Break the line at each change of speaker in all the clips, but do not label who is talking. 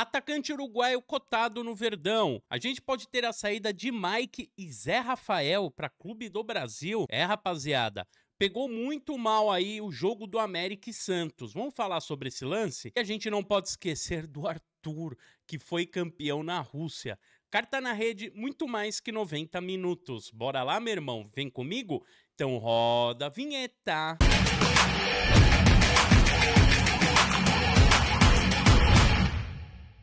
Atacante uruguaio cotado no Verdão. A gente pode ter a saída de Mike e Zé Rafael para Clube do Brasil. É, rapaziada pegou muito mal aí o jogo do América e Santos. Vamos falar sobre esse lance? E a gente não pode esquecer do Arthur, que foi campeão na Rússia. Carta na rede, muito mais que 90 minutos. Bora lá, meu irmão? Vem comigo? Então roda a vinheta!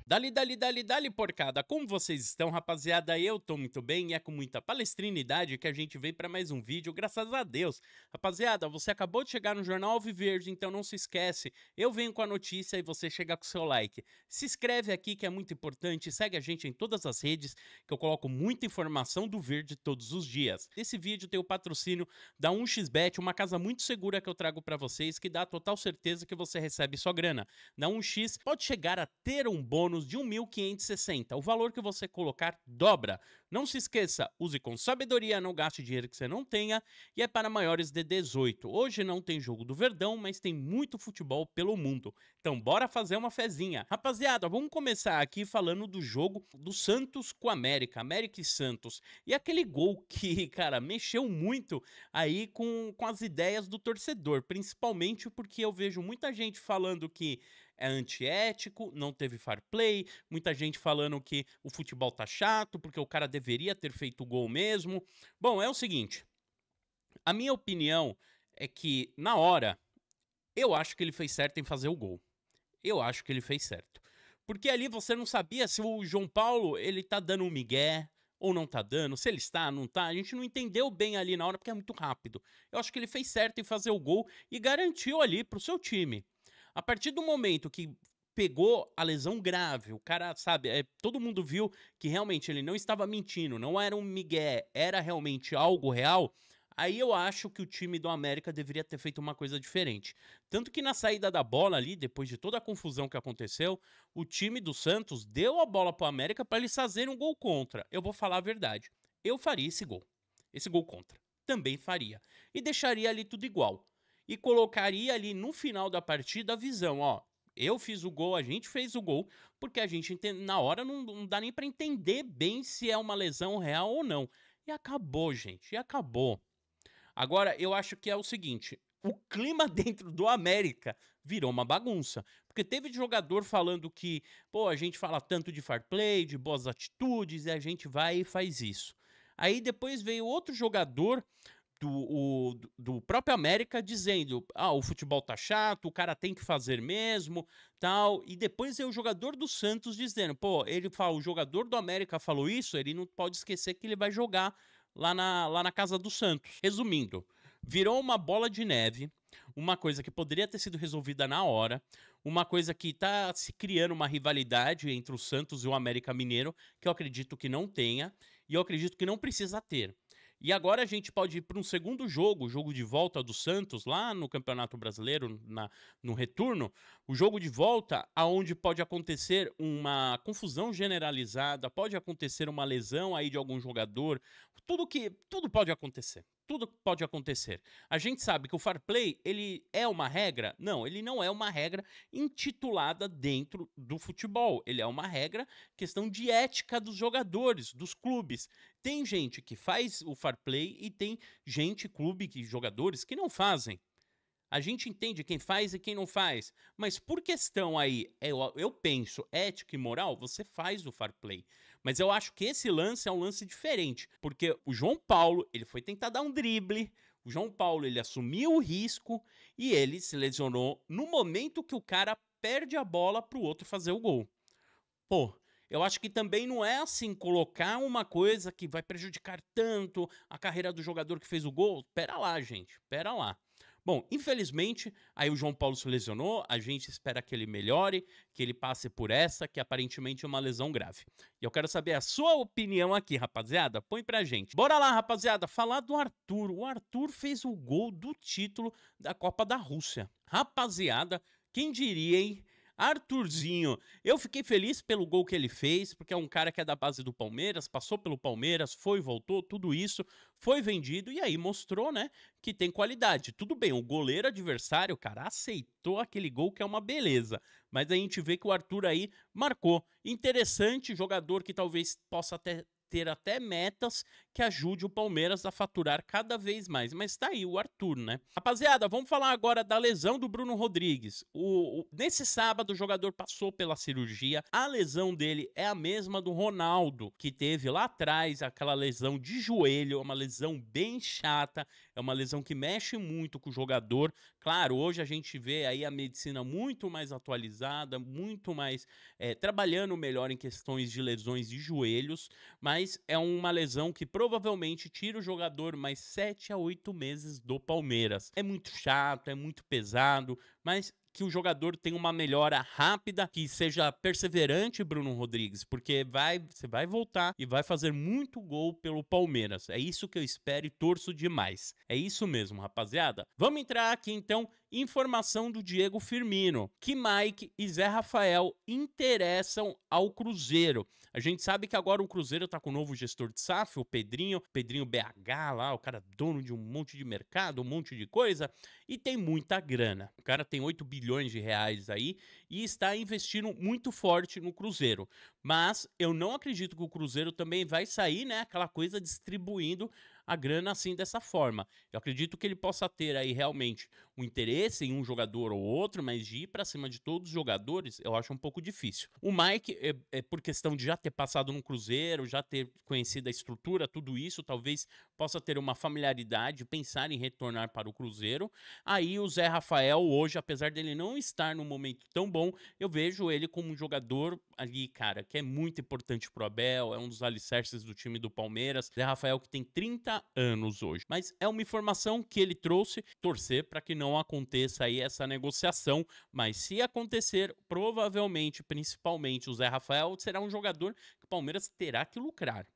Dali, dali, dali, dali, porcada! Como vocês estão, rapaziada? Eu tô muito bem e é com muita palestrinidade que a gente vem para mais um vídeo, graças a Deus. Rapaziada, você acabou de chegar no Jornal Alviverde, então não se esquece, eu venho com a notícia e você chega com o seu like. Se inscreve aqui que é muito importante, segue a gente em todas as redes que eu coloco muita informação do verde todos os dias. Nesse vídeo tem o patrocínio da 1xBet, uma casa muito segura que eu trago para vocês que dá total certeza que você recebe sua grana. Na 1x pode chegar a ter um bônus bônus de 1.560. O valor que você colocar dobra. Não se esqueça, use com sabedoria, não gaste dinheiro que você não tenha e é para maiores de 18. Hoje não tem jogo do Verdão, mas tem muito futebol pelo mundo. Então bora fazer uma fezinha. Rapaziada, vamos começar aqui falando do jogo do Santos com América, América e Santos. E aquele gol que, cara, mexeu muito aí com, com as ideias do torcedor, principalmente porque eu vejo muita gente falando que é antiético, não teve fair play, muita gente falando que o futebol tá chato, porque o cara deveria ter feito o gol mesmo. Bom, é o seguinte, a minha opinião é que, na hora, eu acho que ele fez certo em fazer o gol. Eu acho que ele fez certo. Porque ali você não sabia se o João Paulo, ele tá dando um migué, ou não tá dando, se ele está, não tá, a gente não entendeu bem ali na hora porque é muito rápido. Eu acho que ele fez certo em fazer o gol e garantiu ali pro seu time. A partir do momento que pegou a lesão grave, o cara, sabe, é, todo mundo viu que realmente ele não estava mentindo, não era um migué, era realmente algo real. Aí eu acho que o time do América deveria ter feito uma coisa diferente. Tanto que na saída da bola ali, depois de toda a confusão que aconteceu, o time do Santos deu a bola para o América para eles fazerem um gol contra. Eu vou falar a verdade. Eu faria esse gol. Esse gol contra. Também faria. E deixaria ali tudo igual e colocaria ali no final da partida a visão, ó, eu fiz o gol, a gente fez o gol, porque a gente na hora não, não dá nem para entender bem se é uma lesão real ou não. E acabou, gente, e acabou. Agora, eu acho que é o seguinte, o clima dentro do América virou uma bagunça. Porque teve jogador falando que, pô, a gente fala tanto de fair play, de boas atitudes, e a gente vai e faz isso. Aí depois veio outro jogador do, o, do próprio América dizendo: ah, o futebol tá chato, o cara tem que fazer mesmo, tal. E depois é o jogador do Santos dizendo: pô, ele fala, o jogador do América falou isso, ele não pode esquecer que ele vai jogar lá na, lá na casa do Santos. Resumindo, virou uma bola de neve, uma coisa que poderia ter sido resolvida na hora, uma coisa que tá se criando uma rivalidade entre o Santos e o América Mineiro, que eu acredito que não tenha, e eu acredito que não precisa ter. E agora a gente pode ir para um segundo jogo, o jogo de volta do Santos, lá no Campeonato Brasileiro, na, no retorno. O jogo de volta, aonde pode acontecer uma confusão generalizada, pode acontecer uma lesão aí de algum jogador. Tudo que. Tudo pode acontecer tudo pode acontecer. A gente sabe que o far play, ele é uma regra? Não, ele não é uma regra intitulada dentro do futebol. Ele é uma regra, questão de ética dos jogadores, dos clubes. Tem gente que faz o far play e tem gente, clube, que jogadores que não fazem. A gente entende quem faz e quem não faz, mas por questão aí, é, eu, eu penso, ética e moral, você faz o far play. Mas eu acho que esse lance é um lance diferente, porque o João Paulo, ele foi tentar dar um drible, o João Paulo, ele assumiu o risco e ele se lesionou no momento que o cara perde a bola para o outro fazer o gol. Pô, eu acho que também não é assim colocar uma coisa que vai prejudicar tanto a carreira do jogador que fez o gol. Pera lá, gente, pera lá. Bom, infelizmente, aí o João Paulo se lesionou, a gente espera que ele melhore, que ele passe por essa, que aparentemente é uma lesão grave. E eu quero saber a sua opinião aqui, rapaziada. Põe pra gente. Bora lá, rapaziada, falar do Arthur. O Arthur fez o gol do título da Copa da Rússia. Rapaziada, quem diria, hein? Arthurzinho, eu fiquei feliz pelo gol que ele fez, porque é um cara que é da base do Palmeiras, passou pelo Palmeiras, foi, voltou, tudo isso, foi vendido e aí mostrou, né, que tem qualidade. Tudo bem, o goleiro adversário, cara, aceitou aquele gol que é uma beleza, mas a gente vê que o Arthur aí marcou. Interessante, jogador que talvez possa até ter até metas que ajude o Palmeiras a faturar cada vez mais. Mas tá aí o Arthur, né? Rapaziada, vamos falar agora da lesão do Bruno Rodrigues. O, o, nesse sábado, o jogador passou pela cirurgia. A lesão dele é a mesma do Ronaldo, que teve lá atrás aquela lesão de joelho, é uma lesão bem chata, é uma lesão que mexe muito com o jogador. Claro, hoje a gente vê aí a medicina muito mais atualizada, muito mais é, trabalhando melhor em questões de lesões de joelhos, mas mas é uma lesão que provavelmente tira o jogador mais 7 a 8 meses do Palmeiras. É muito chato, é muito pesado, mas que o jogador tenha uma melhora rápida, que seja perseverante, Bruno Rodrigues, porque vai, você vai voltar e vai fazer muito gol pelo Palmeiras. É isso que eu espero e torço demais. É isso mesmo, rapaziada. Vamos entrar aqui então informação do Diego Firmino, que Mike e Zé Rafael interessam ao Cruzeiro. A gente sabe que agora o Cruzeiro tá com o novo gestor de SAF, o Pedrinho, Pedrinho BH lá, o cara dono de um monte de mercado, um monte de coisa, e tem muita grana. O cara tem tem 8 bilhões de reais aí e está investindo muito forte no Cruzeiro. Mas eu não acredito que o Cruzeiro também vai sair, né, aquela coisa distribuindo a grana assim dessa forma. Eu acredito que ele possa ter aí realmente um interesse em um jogador ou outro, mas de ir para cima de todos os jogadores, eu acho um pouco difícil. O Mike, é, é por questão de já ter passado no Cruzeiro, já ter conhecido a estrutura, tudo isso, talvez possa ter uma familiaridade, pensar em retornar para o Cruzeiro. Aí o Zé Rafael, hoje, apesar dele não estar num momento tão bom, eu vejo ele como um jogador ali, cara, que é muito importante pro Abel, é um dos alicerces do time do Palmeiras. Zé Rafael que tem 30 anos hoje. Mas é uma informação que ele trouxe, torcer para que não não aconteça aí essa negociação, mas se acontecer, provavelmente, principalmente o Zé Rafael será um jogador que o Palmeiras terá que lucrar.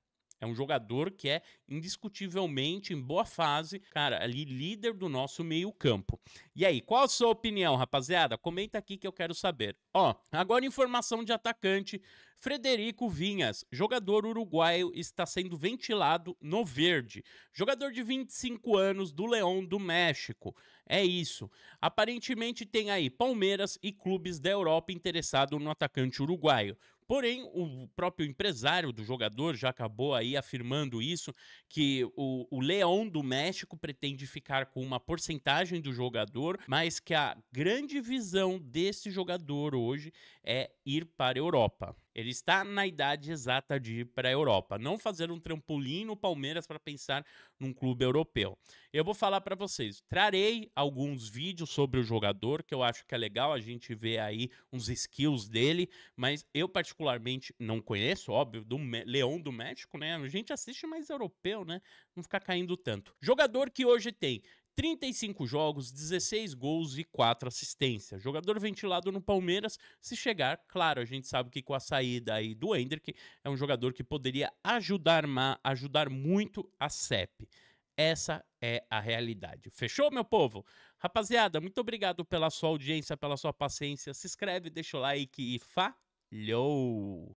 É um jogador que é indiscutivelmente em boa fase, cara, ali líder do nosso meio-campo. E aí, qual a sua opinião, rapaziada? Comenta aqui que eu quero saber. Ó, agora informação de atacante. Frederico Vinhas, jogador uruguaio, está sendo ventilado no verde. Jogador de 25 anos do Leão do México. É isso. Aparentemente tem aí Palmeiras e clubes da Europa interessados no atacante uruguaio. Porém, o próprio empresário do jogador já acabou aí afirmando isso, que o, o Leão do México pretende ficar com uma porcentagem do jogador, mas que a grande visão desse jogador hoje é ir para a Europa. Ele está na idade exata de ir para a Europa. Não fazer um trampolim no Palmeiras para pensar num clube europeu. Eu vou falar para vocês. Trarei alguns vídeos sobre o jogador, que eu acho que é legal a gente ver aí uns skills dele, mas eu particularmente não conheço, óbvio, do Me Leão do México, né? A gente assiste mais europeu, né? Não ficar caindo tanto. Jogador que hoje tem 35 jogos, 16 gols e 4 assistências. Jogador ventilado no Palmeiras, se chegar, claro, a gente sabe que com a saída aí do Hendrick, é um jogador que poderia ajudar, ajudar muito a CEP. Essa é a realidade. Fechou, meu povo? Rapaziada, muito obrigado pela sua audiência, pela sua paciência. Se inscreve, deixa o like e falhou!